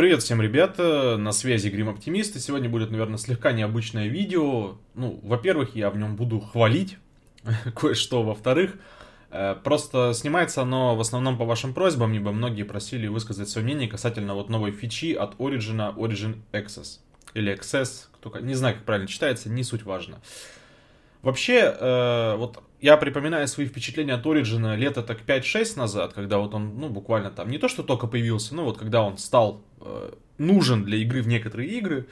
Привет всем, ребята, на связи Грим Оптимист, и сегодня будет, наверное, слегка необычное видео. Ну, во-первых, я в нем буду хвалить кое-что, во-вторых, э, просто снимается оно в основном по вашим просьбам, ибо многие просили высказать свое мнение касательно вот новой фичи от Origin, Origin Access, или Access, кто, не знаю, как правильно читается, не суть важно. Вообще, э, вот я припоминаю свои впечатления от Ориджина лето так 5-6 назад, когда вот он, ну, буквально там, не то что только появился, но вот когда он стал э, нужен для игры в некоторые игры,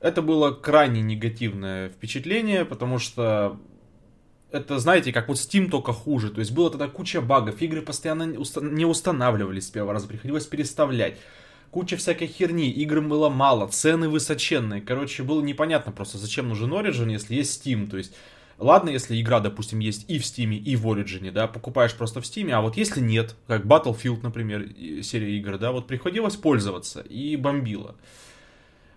это было крайне негативное впечатление, потому что это, знаете, как вот Steam только хуже. То есть было тогда куча багов, игры постоянно не устанавливались с первого раза, приходилось переставлять. Куча всякой херни, игр было мало, цены высоченные. Короче, было непонятно просто, зачем нужен Origin, если есть Steam. То есть Ладно, если игра, допустим, есть и в Steam, и в Origin, да, покупаешь просто в Steam, а вот если нет, как Battlefield, например, серия игр, да, вот приходилось пользоваться и бомбило.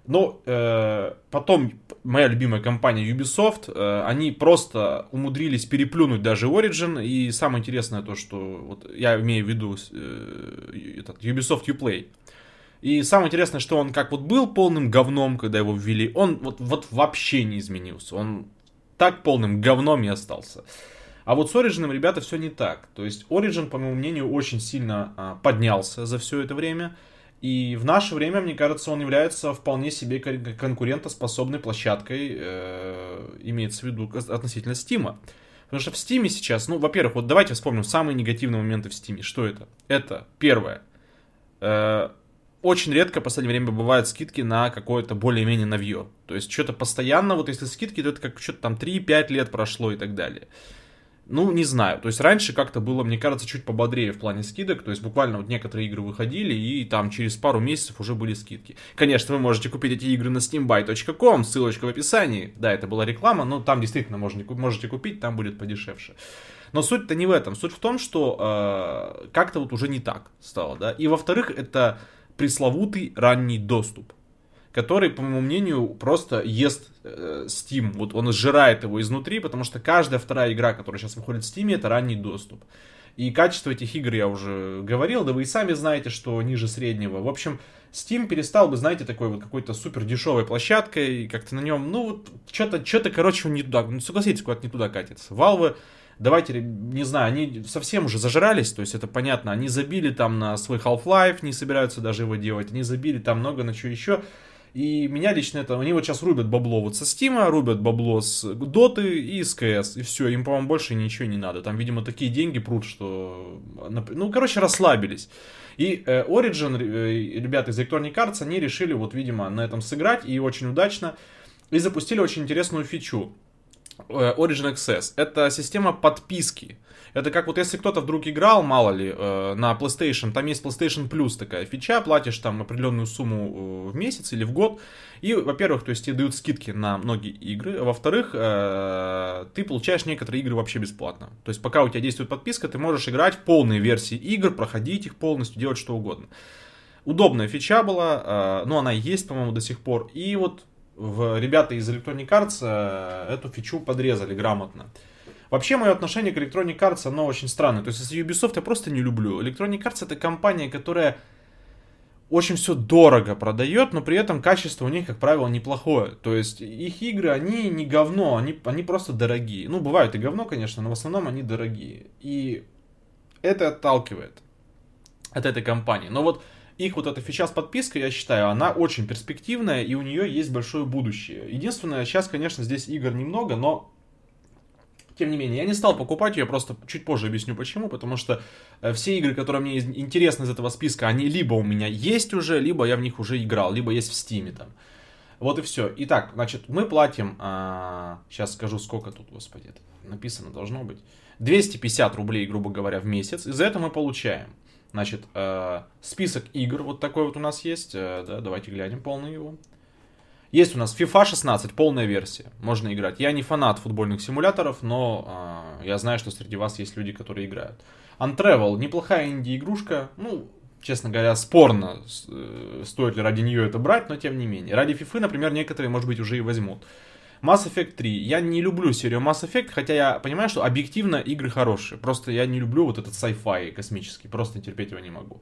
Но э, потом моя любимая компания Ubisoft, э, они просто умудрились переплюнуть даже Origin. И самое интересное то, что вот я имею в виду э, этот, Ubisoft Uplay. И самое интересное, что он как вот был полным говном, когда его ввели, он вот, вот вообще не изменился. Он так полным говном и остался. А вот с Origin, ребята, все не так. То есть Origin, по моему мнению, очень сильно а, поднялся за все это время. И в наше время, мне кажется, он является вполне себе конкурентоспособной площадкой, э, имеется в виду относительно Стима. Потому что в Стиме сейчас, ну, во-первых, вот давайте вспомним самые негативные моменты в Стиме. Что это? Это первое. Э, очень редко в последнее время бывают скидки на какое-то более-менее новье. То есть что-то постоянно, вот если скидки, то это как что-то там 3-5 лет прошло и так далее. Ну, не знаю. То есть раньше как-то было, мне кажется, чуть пободрее в плане скидок. То есть буквально вот некоторые игры выходили, и там через пару месяцев уже были скидки. Конечно, вы можете купить эти игры на steambuy.com, ссылочка в описании. Да, это была реклама, но там действительно можно, можете купить, там будет подешевше. Но суть-то не в этом. Суть в том, что э, как-то вот уже не так стало, да. И во-вторых, это пресловутый ранний доступ, который, по моему мнению, просто ест э, Steam. Вот он сжирает его изнутри, потому что каждая вторая игра, которая сейчас выходит в Steam, это ранний доступ. И качество этих игр я уже говорил, да вы и сами знаете, что ниже среднего. В общем, Steam перестал бы, знаете, такой вот какой-то супер дешевой площадкой, и как-то на нем, ну, вот, что-то, что-то, короче, не туда. Ну, согласитесь, куда-то не туда катится. Valve давайте, не знаю, они совсем уже зажрались, то есть это понятно, они забили там на свой Half-Life, не собираются даже его делать, они забили там много на что еще, и меня лично это... Они вот сейчас рубят бабло вот со Стима, рубят бабло с Доты и с КС. И все, им, по-моему, больше ничего не надо. Там, видимо, такие деньги прут, что... Ну, короче, расслабились. И э, Origin, э, ребята из Electronic Arts, они решили вот, видимо, на этом сыграть. И очень удачно. И запустили очень интересную фичу. Э, Origin Access. Это система подписки. Это как вот если кто-то вдруг играл, мало ли, э, на PlayStation, там есть PlayStation Plus такая фича, платишь там определенную сумму э, в месяц или в год, и, во-первых, то есть тебе дают скидки на многие игры, а во-вторых, ты получаешь некоторые игры вообще бесплатно. То есть пока у тебя действует подписка, ты можешь играть в полной версии игр, проходить их полностью, делать что угодно. Удобная фича была, но она есть, по-моему, до сих пор. И вот в, ребята из Electronic Arts э, эту фичу подрезали грамотно. Вообще мое отношение к Electronic Arts, оно очень странное. То есть из Ubisoft я просто не люблю. Electronic Arts это компания, которая очень все дорого продает, но при этом качество у них, как правило, неплохое. То есть их игры, они не говно, они, они просто дорогие. Ну, бывают и говно, конечно, но в основном они дорогие. И это отталкивает от этой компании. Но вот их вот эта фича с подпиской, я считаю, она очень перспективная, и у нее есть большое будущее. Единственное, сейчас, конечно, здесь игр немного, но тем не менее, я не стал покупать ее, просто чуть позже объясню почему, потому что э, все игры, которые мне интересны из этого списка, они либо у меня есть уже, либо я в них уже играл, либо есть в Стиме там. Вот и все. Итак, значит, мы платим, а, сейчас скажу, сколько тут, господи, это написано должно быть, 250 рублей, грубо говоря, в месяц, и за это мы получаем. Значит, э, список игр вот такой вот у нас есть. Э, да, давайте глянем полный его. Есть у нас FIFA 16, полная версия. Можно играть. Я не фанат футбольных симуляторов, но э, я знаю, что среди вас есть люди, которые играют. Untravel, неплохая инди-игрушка. Ну, честно говоря, спорно, э, стоит ли ради нее это брать, но тем не менее. Ради FIFA, например, некоторые, может быть, уже и возьмут. Mass Effect 3. Я не люблю серию Mass Effect, хотя я понимаю, что объективно игры хорошие. Просто я не люблю вот этот sci-fi космический, просто терпеть его не могу.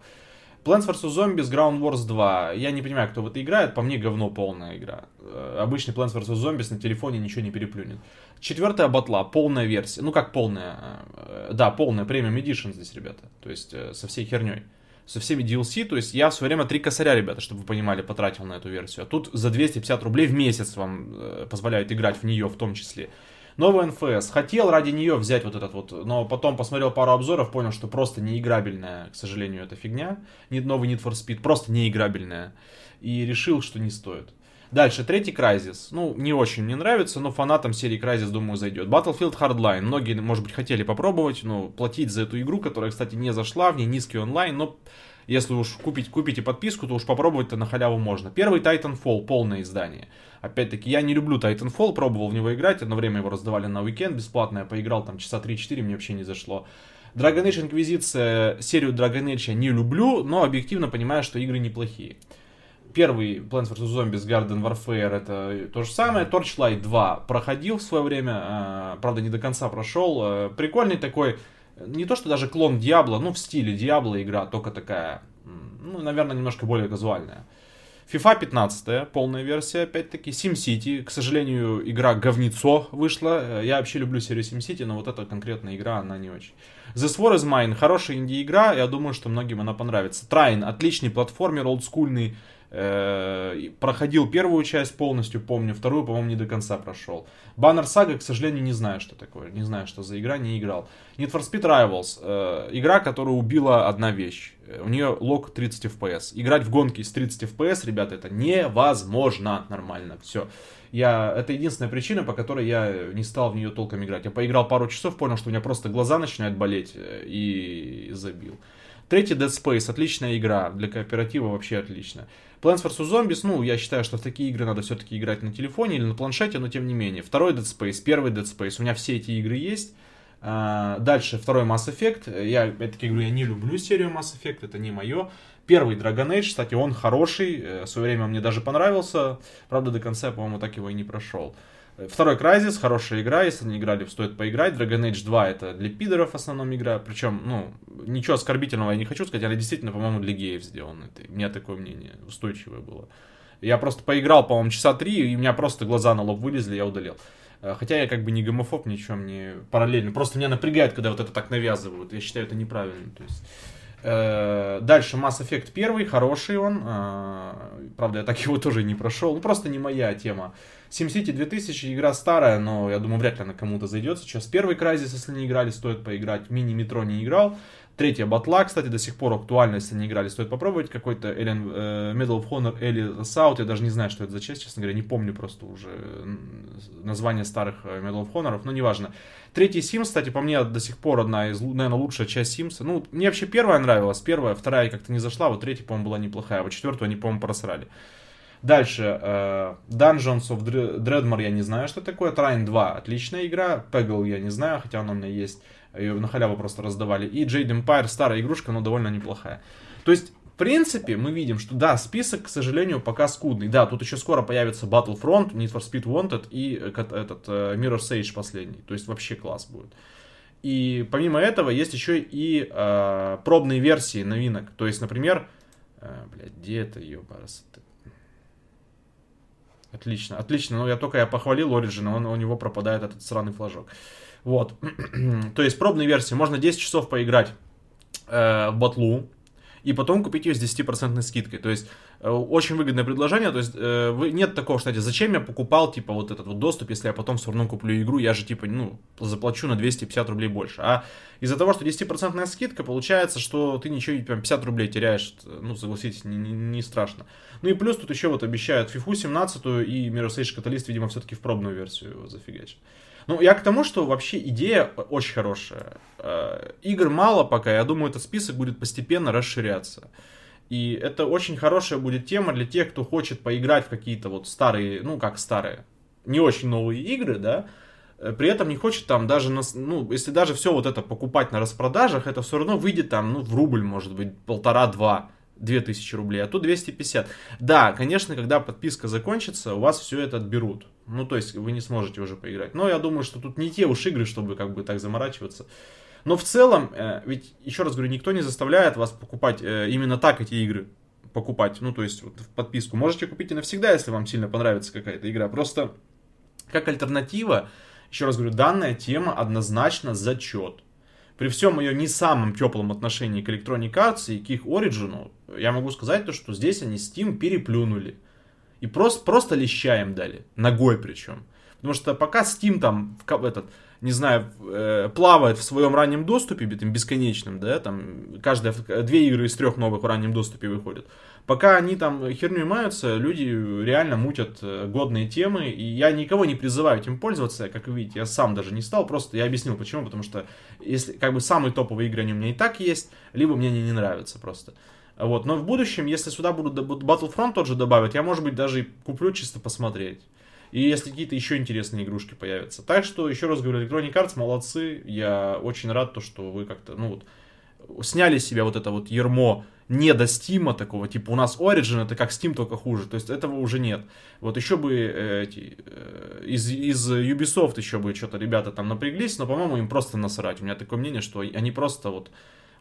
Plants vs. Zombies Ground Wars 2. Я не понимаю, кто в это играет. По мне говно полная игра. Э, обычный Plants vs. Zombies на телефоне ничего не переплюнет. Четвертая батла. Полная версия. Ну как полная? Э, э, да, полная. премиум Edition здесь, ребята. То есть со всей херней со всеми DLC, то есть я в свое время три косаря, ребята, чтобы вы понимали, потратил на эту версию. А тут за 250 рублей в месяц вам э, позволяют играть в нее в том числе. Новый NFS. Хотел ради нее взять вот этот вот, но потом посмотрел пару обзоров, понял, что просто неиграбельная, к сожалению, эта фигня. Нет, новый Need for Speed, просто неиграбельная. И решил, что не стоит. Дальше, третий Crysis. Ну, не очень мне нравится, но фанатам серии Crysis, думаю, зайдет. Battlefield Hardline. Многие, может быть, хотели попробовать, но платить за эту игру, которая, кстати, не зашла, в ней низкий онлайн, но если уж купить, купите подписку, то уж попробовать-то на халяву можно. Первый Titanfall, полное издание. Опять-таки, я не люблю Titanfall, пробовал в него играть, одно время его раздавали на уикенд, бесплатно я поиграл там часа 3-4, мне вообще не зашло. Dragon Age Inquisition, э, серию Dragon Age я не люблю, но объективно понимаю, что игры неплохие первый Plants vs. Zombies Garden Warfare это то же самое. Torchlight 2 проходил в свое время, а, правда не до конца прошел. А, прикольный такой, не то что даже клон Диабло, ну в стиле Диабло игра, только такая, ну, наверное, немножко более казуальная. FIFA 15, полная версия, опять-таки. SimCity, к сожалению, игра говнецо вышла. Э, я вообще люблю серию SimCity, но вот эта конкретная игра, она не очень. The Sword is Mine, хорошая инди-игра, я думаю, что многим она понравится. Трайн, отличный платформер, олдскульный, Э, проходил первую часть полностью, помню, вторую, по-моему, не до конца прошел. Баннер Сага, к сожалению, не знаю, что такое, не знаю, что за игра, не играл. Need for Speed Rivals, э, игра, которая убила одна вещь. Э, у нее лог 30 FPS. Играть в гонки с 30 FPS, ребята, это невозможно нормально, все. Я, это единственная причина, по которой я не стал в нее толком играть. Я поиграл пару часов, понял, что у меня просто глаза начинают болеть э, и забил. Третий Dead Space, отличная игра, для кооператива вообще отлично. Plants vs. Zombies, ну, я считаю, что в такие игры надо все-таки играть на телефоне или на планшете, но тем не менее. Второй Dead Space, первый Dead Space, у меня все эти игры есть. А, дальше второй Mass Effect. Я, опять-таки говорю, я не люблю серию Mass Effect, это не мое первый Dragon Age, кстати, он хороший, э, в свое время он мне даже понравился, правда, до конца, по-моему, так его и не прошел. Э, второй Crysis, хорошая игра, если не играли, стоит поиграть. Dragon Age 2 это для пидоров в основном игра, причем, ну, ничего оскорбительного я не хочу сказать, она действительно, по-моему, для геев сделана. у меня такое мнение устойчивое было. Я просто поиграл, по-моему, часа три, и у меня просто глаза на лоб вылезли, я удалил. Э, хотя я как бы не гомофоб, ничем не параллельно. Просто меня напрягает, когда вот это так навязывают. Я считаю это неправильно. То есть Э, дальше Mass Effect 1, хороший он. Э, правда, я так его тоже не прошел. Ну, просто не моя тема. SimCity 2000, игра старая, но я думаю, вряд ли она кому-то зайдет сейчас. Первый Crysis, если не играли, стоит поиграть. Мини-метро не играл. Третья батла, кстати, до сих пор актуальна, если не играли. Стоит попробовать какой-то Alien, э, Medal of Honor Элли Саут. Я даже не знаю, что это за честь, честно говоря. Не помню просто уже название старых э, Medal of Honor, но неважно. Третий Sims, кстати, по мне до сих пор одна из, наверное, лучшая часть Sims. Ну, мне вообще первая нравилась, первая, вторая как-то не зашла, вот третья, по-моему, была неплохая, а вот четвертую они, по-моему, просрали. Дальше, э, Dungeons of Dreadmore я не знаю, что такое. Trine 2 отличная игра. Peggle я не знаю, хотя она у меня есть. Ее на халяву просто раздавали. И Jade Empire старая игрушка, но довольно неплохая. То есть, в принципе, мы видим, что да, список, к сожалению, пока скудный. Да, тут еще скоро появится Battlefront, Need for Speed Wanted и э, этот э, Mirror's Edge последний. То есть вообще класс будет. И помимо этого есть еще и э, пробные версии новинок. То есть, например, э, блядь, где это, ёбарас, это Отлично, отлично. Ну, я только я похвалил Origin, он, у него пропадает этот сраный флажок. Вот. То есть пробной версии. Можно 10 часов поиграть э, в батлу и потом купить ее с 10% скидкой. То есть Э, очень выгодное предложение, то есть э, нет такого, кстати, зачем я покупал, типа, вот этот вот доступ, если я потом все равно куплю игру, я же, типа, ну, заплачу на 250 рублей больше, а из-за того, что 10% скидка, получается, что ты ничего, прям 50 рублей теряешь, ну, согласитесь, не, не, страшно. Ну и плюс тут еще вот обещают FIFA 17 и Mirror's Edge Catalyst, видимо, все-таки в пробную версию зафигачат. Ну, я к тому, что вообще идея очень хорошая. Э, игр мало пока, я думаю, этот список будет постепенно расширяться. И это очень хорошая будет тема для тех, кто хочет поиграть в какие-то вот старые, ну как старые, не очень новые игры, да, э, при этом не хочет там даже, на, ну, если даже все вот это покупать на распродажах, это все равно выйдет там, ну, в рубль, может быть, полтора-два, две тысячи рублей, а тут 250. Да, конечно, когда подписка закончится, у вас все это отберут. Ну, то есть вы не сможете уже поиграть. Но я думаю, что тут не те уж игры, чтобы как бы так заморачиваться. Но в целом, э, ведь, еще раз говорю, никто не заставляет вас покупать э, именно так эти игры покупать, ну, то есть, вот, в подписку. Можете купить и навсегда, если вам сильно понравится какая-то игра. Просто, как альтернатива, еще раз говорю, данная тема однозначно зачет. При всем ее не самом теплом отношении к Electronic Arts и к их Origin, я могу сказать то, что здесь они Steam переплюнули. И просто, просто лещаем дали. Ногой причем. Потому что пока Steam там, этот, не знаю, э, плавает в своем раннем доступе, там, бесконечном, да, там, каждые две игры из трех новых в раннем доступе выходят. Пока они там херню маются, люди реально мутят э, годные темы, и я никого не призываю этим пользоваться, как вы видите, я сам даже не стал, просто я объяснил почему, потому что если, как бы, самые топовые игры, они у меня и так есть, либо мне они не нравятся просто. Вот, но в будущем, если сюда будут Battlefront тот же добавить, я, может быть, даже и куплю чисто посмотреть и если какие-то еще интересные игрушки появятся. Так что, еще раз говорю, Electronic Arts молодцы, я очень рад, то, что вы как-то, ну вот, сняли с себя вот это вот ермо не до Стима такого, типа у нас Origin это как Steam, только хуже, то есть этого уже нет. Вот еще бы э, эти, э, из, из Ubisoft еще бы что-то ребята там напряглись, но, по-моему, им просто насрать. У меня такое мнение, что они просто вот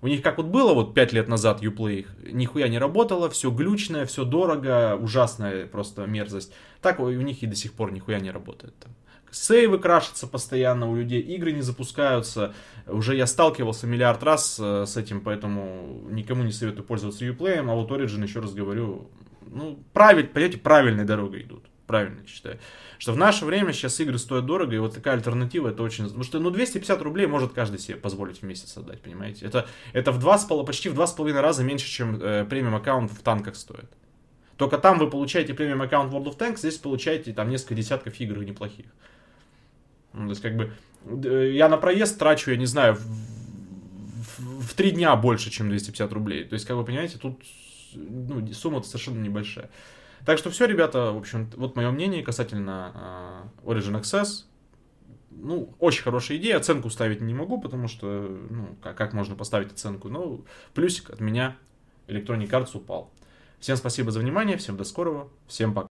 у них как вот было вот 5 лет назад Uplay, нихуя не работало, все глючное, все дорого, ужасная просто мерзость. Так у них и до сих пор нихуя не работает. Там. Сейвы крашатся постоянно у людей, игры не запускаются. Уже я сталкивался миллиард раз э, с этим, поэтому никому не советую пользоваться Uplay, а вот Origin, еще раз говорю, ну, правиль, понимаете, правильной дорогой идут правильно считаю. Что в наше время сейчас игры стоят дорого, и вот такая альтернатива, это очень... Потому что, ну, 250 рублей может каждый себе позволить в месяц отдать, понимаете? Это, это в два с пол... почти в два с половиной раза меньше, чем э, премиум-аккаунт в танках стоит. Только там вы получаете премиум аккаунт World of Tanks, здесь получаете там несколько десятков игр неплохих. Ну, то есть, как бы, э, я на проезд трачу, я не знаю, в, в 3 дня больше, чем 250 рублей. То есть, как вы понимаете, тут ну, сумма совершенно небольшая. Так что все, ребята, в общем, вот мое мнение касательно э, Origin Access. Ну, очень хорошая идея, оценку ставить не могу, потому что, ну, как, как можно поставить оценку? Ну, плюсик от меня, Electronic Arts упал. Всем спасибо за внимание, всем до скорого, всем пока.